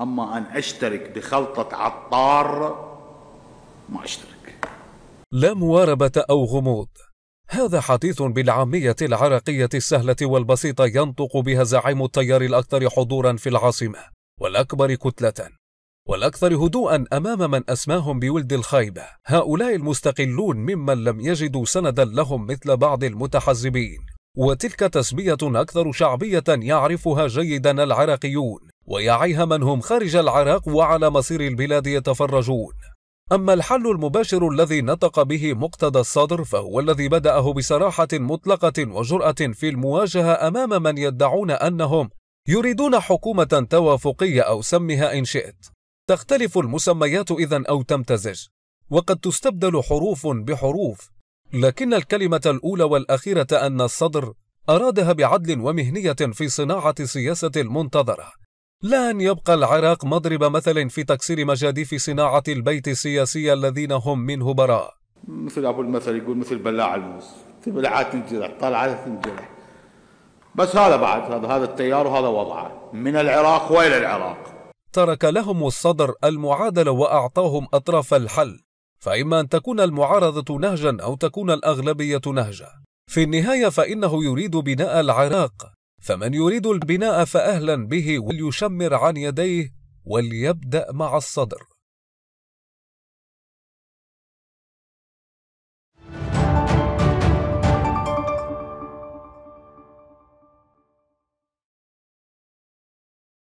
أما أن أشترك بخلطة عطار ما أشترك لا مواربة أو غموض هذا حديث بالعامية العراقية السهلة والبسيطة ينطق بها زعيم التيار الأكثر حضورا في العاصمة والأكبر كتلة والأكثر هدوءا أمام من أسماهم بولد الخيبة هؤلاء المستقلون ممن لم يجدوا سندا لهم مثل بعض المتحزبين وتلك تسمية أكثر شعبية يعرفها جيدا العراقيون ويعيها من هم خارج العراق وعلى مصير البلاد يتفرجون أما الحل المباشر الذي نطق به مقتدى الصدر فهو الذي بدأه بصراحة مطلقة وجرأة في المواجهة أمام من يدعون أنهم يريدون حكومة توافقية أو سمها إن شئت تختلف المسميات إذا أو تمتزج وقد تستبدل حروف بحروف لكن الكلمة الأولى والأخيرة أن الصدر أرادها بعدل ومهنية في صناعة السياسة المنتظرة لن يبقى العراق مضرب مثل في تكسير مجاديف صناعة البيت السياسي الذين هم منه براء مثل أبو المثل يقول مثل بلاع الموس بلاعات تنجرح طالعة تنجرح بس هذا بعد هذا هذا التيار وهذا وضعه من العراق والى العراق ترك لهم الصدر المعادله واعطاهم اطراف الحل فاما ان تكون المعارضه نهجا او تكون الاغلبيه نهجا في النهايه فانه يريد بناء العراق فمن يريد البناء فأهلا به وليشمر عن يديه وليبدأ مع الصدر